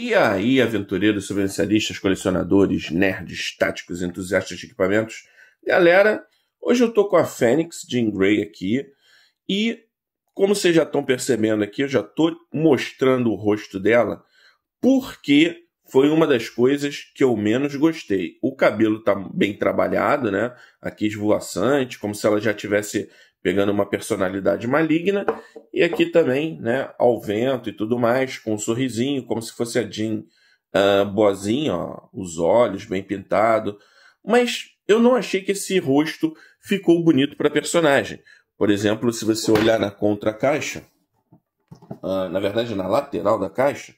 E aí, aventureiros, sobrencialistas, colecionadores, nerds, táticos, entusiastas de equipamentos. Galera, hoje eu tô com a Fênix Jean Grey aqui e, como vocês já estão percebendo aqui, eu já tô mostrando o rosto dela porque foi uma das coisas que eu menos gostei. O cabelo tá bem trabalhado, né? Aqui esvoaçante, como se ela já tivesse pegando uma personalidade maligna, e aqui também, né, ao vento e tudo mais, com um sorrisinho, como se fosse a Jean uh, boazinha, os olhos bem pintado, mas eu não achei que esse rosto ficou bonito para personagem. Por exemplo, se você olhar na contracaixa, uh, na verdade na lateral da caixa,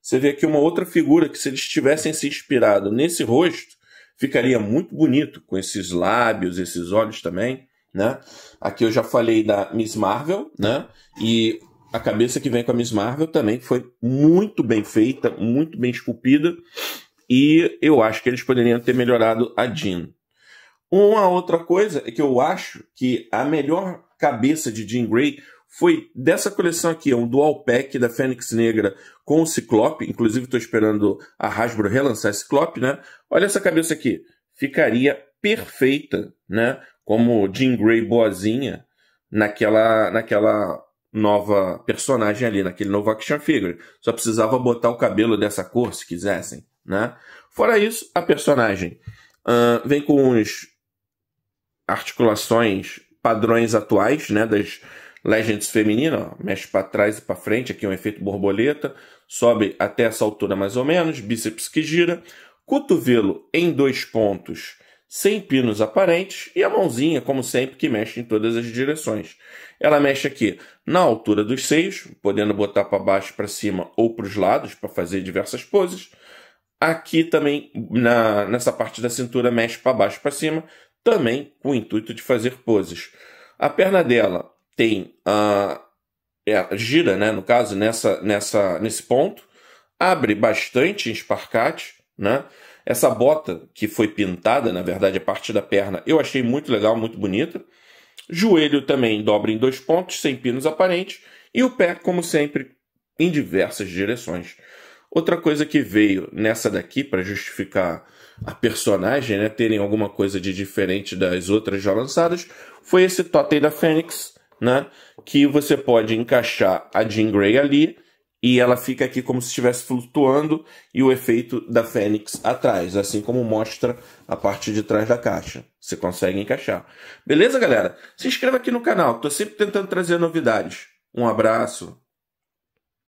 você vê aqui uma outra figura que se eles tivessem se inspirado nesse rosto, ficaria muito bonito, com esses lábios, esses olhos também né? Aqui eu já falei da Miss Marvel, né? E a cabeça que vem com a Miss Marvel também foi muito bem feita, muito bem esculpida. E eu acho que eles poderiam ter melhorado a Jean. Uma outra coisa é que eu acho que a melhor cabeça de Jean Grey foi dessa coleção aqui, é um dual pack da Fênix Negra com o Ciclope. Inclusive, estou esperando a Hasbro relançar Ciclope, né? Olha essa cabeça aqui. Ficaria perfeita, né? como Jean Grey boazinha naquela, naquela nova personagem ali, naquele novo action figure. Só precisava botar o cabelo dessa cor se quisessem, né? Fora isso, a personagem uh, vem com uns articulações, padrões atuais, né, das Legends femininas, mexe para trás e para frente, aqui é um efeito borboleta, sobe até essa altura mais ou menos, bíceps que gira, cotovelo em dois pontos sem pinos aparentes e a mãozinha, como sempre, que mexe em todas as direções. Ela mexe aqui na altura dos seios, podendo botar para baixo, para cima ou para os lados para fazer diversas poses. Aqui também, na, nessa parte da cintura, mexe para baixo, para cima, também com o intuito de fazer poses. A perna dela tem a é, gira, né, no caso, nessa, nessa, nesse ponto, abre bastante em esparcate, né? Essa bota que foi pintada, na verdade, a parte da perna, eu achei muito legal, muito bonita. Joelho também dobra em dois pontos, sem pinos aparentes. E o pé, como sempre, em diversas direções. Outra coisa que veio nessa daqui, para justificar a personagem, né, terem alguma coisa de diferente das outras já lançadas, foi esse totem da Fênix, né, que você pode encaixar a Jean Grey ali e ela fica aqui como se estivesse flutuando e o efeito da fênix atrás, assim como mostra a parte de trás da caixa. Você consegue encaixar. Beleza, galera? Se inscreva aqui no canal, estou sempre tentando trazer novidades. Um abraço.